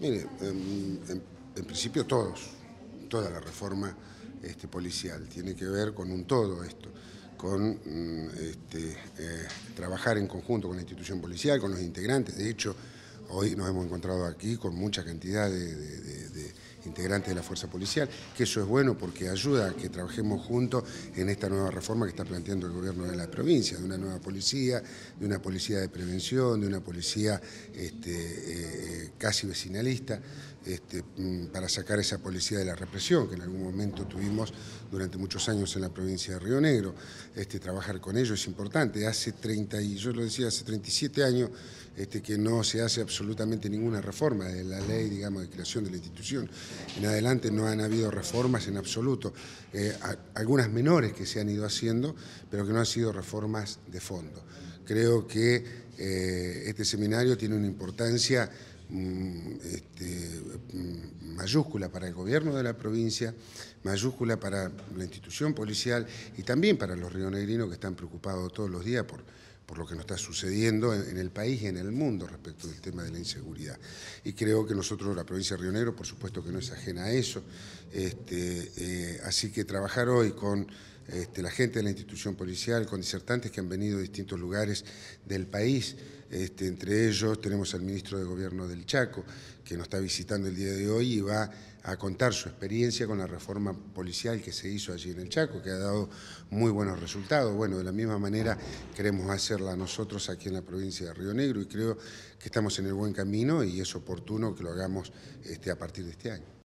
Mire, en, principio todos, toda la reforma este, policial tiene que ver con un todo esto con mm, este, eh, trabajar en conjunto con la institución policial, con los integrantes. De hecho, hoy nos hemos encontrado aquí con mucha cantidad de integrantes de la fuerza policial, que eso es bueno porque ayuda a que trabajemos juntos en esta nueva reforma que está planteando el gobierno de la provincia, de una nueva policía, de una policía de prevención, de una policía este, eh, casi vecinalista, este, mm, para sacar esa policía de la represión que en algún momento tuvimos durante muchos años en la provincia de Río Negro. Este, trabajar con ellos es importante. Hace 30, y yo lo decía, hace 37 años este, que no se hace absolutamente ninguna reforma de la ley, digamos, de creación de la institución en adelante no han habido reformas en absoluto. Eh, algunas menores que se han ido haciendo, pero que no han sido reformas de fondo. Creo que eh, este seminario tiene una importancia mm, este, mm, mayúscula para el gobierno de la provincia, mayúscula para la institución policial y también para los rionegrinos que están preocupados todos los días por, por lo que nos está sucediendo en, el país y en el mundo respecto del tema de la inseguridad. Y creo que nosotros, la provincia de Río Negro, por supuesto que no es ajena a eso. Este, eh, así que trabajar hoy con este, la gente de la institución policial, con disertantes que han venido de distintos lugares del país. Este, entre ellos tenemos al ministro de Gobierno del Chaco, que nos está visitando el día de hoy y va a contar su experiencia con la reforma policial que se hizo allí en el Chaco, que ha dado muy buenos resultados. Bueno, de la misma manera queremos hacerla nosotros aquí en la provincia de Río Negro y creo que estamos en el buen camino y es oportuno que lo hagamos este, a partir de este año.